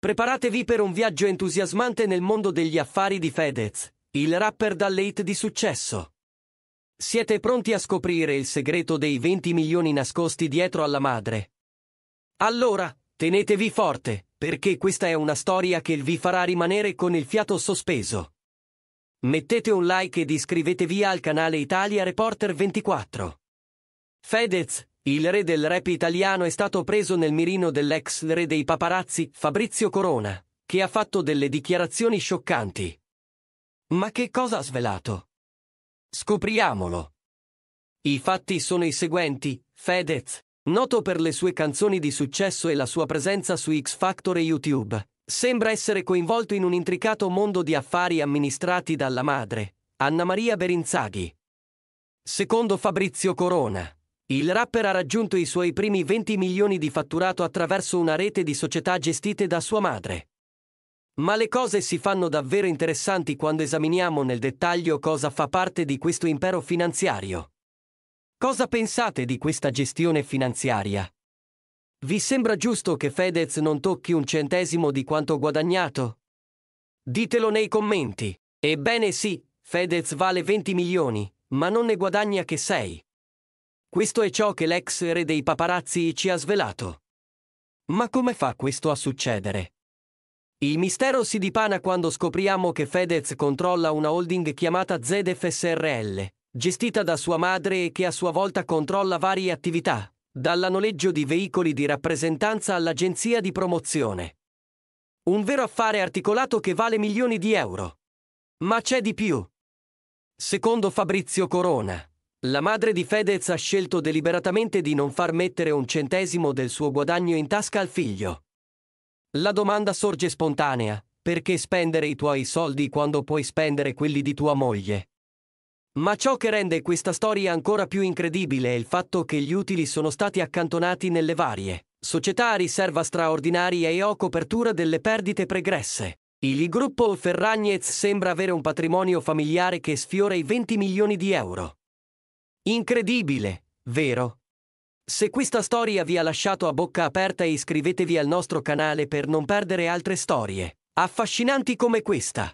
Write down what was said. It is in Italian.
Preparatevi per un viaggio entusiasmante nel mondo degli affari di Fedez, il rapper dalle di successo. Siete pronti a scoprire il segreto dei 20 milioni nascosti dietro alla madre? Allora, tenetevi forte, perché questa è una storia che vi farà rimanere con il fiato sospeso. Mettete un like ed iscrivetevi al canale Italia Reporter 24. Fedez, il re del rap italiano è stato preso nel mirino dell'ex re dei paparazzi, Fabrizio Corona, che ha fatto delle dichiarazioni scioccanti. Ma che cosa ha svelato? Scopriamolo. I fatti sono i seguenti, Fedez, noto per le sue canzoni di successo e la sua presenza su X Factor e YouTube, sembra essere coinvolto in un intricato mondo di affari amministrati dalla madre, Anna Maria Berinzaghi. Secondo Fabrizio Corona, il rapper ha raggiunto i suoi primi 20 milioni di fatturato attraverso una rete di società gestite da sua madre. Ma le cose si fanno davvero interessanti quando esaminiamo nel dettaglio cosa fa parte di questo impero finanziario. Cosa pensate di questa gestione finanziaria? Vi sembra giusto che Fedez non tocchi un centesimo di quanto guadagnato? Ditelo nei commenti. Ebbene sì, Fedez vale 20 milioni, ma non ne guadagna che 6. Questo è ciò che l'ex re dei paparazzi ci ha svelato. Ma come fa questo a succedere? Il mistero si dipana quando scopriamo che Fedez controlla una holding chiamata ZFSRL, gestita da sua madre e che a sua volta controlla varie attività, dalla noleggio di veicoli di rappresentanza all'agenzia di promozione. Un vero affare articolato che vale milioni di euro. Ma c'è di più. Secondo Fabrizio Corona, la madre di Fedez ha scelto deliberatamente di non far mettere un centesimo del suo guadagno in tasca al figlio. La domanda sorge spontanea, perché spendere i tuoi soldi quando puoi spendere quelli di tua moglie? Ma ciò che rende questa storia ancora più incredibile è il fatto che gli utili sono stati accantonati nelle varie società a riserva straordinaria e o copertura delle perdite pregresse. Il gruppo Ferragnez sembra avere un patrimonio familiare che sfiora i 20 milioni di euro. Incredibile, vero? Se questa storia vi ha lasciato a bocca aperta iscrivetevi al nostro canale per non perdere altre storie, affascinanti come questa.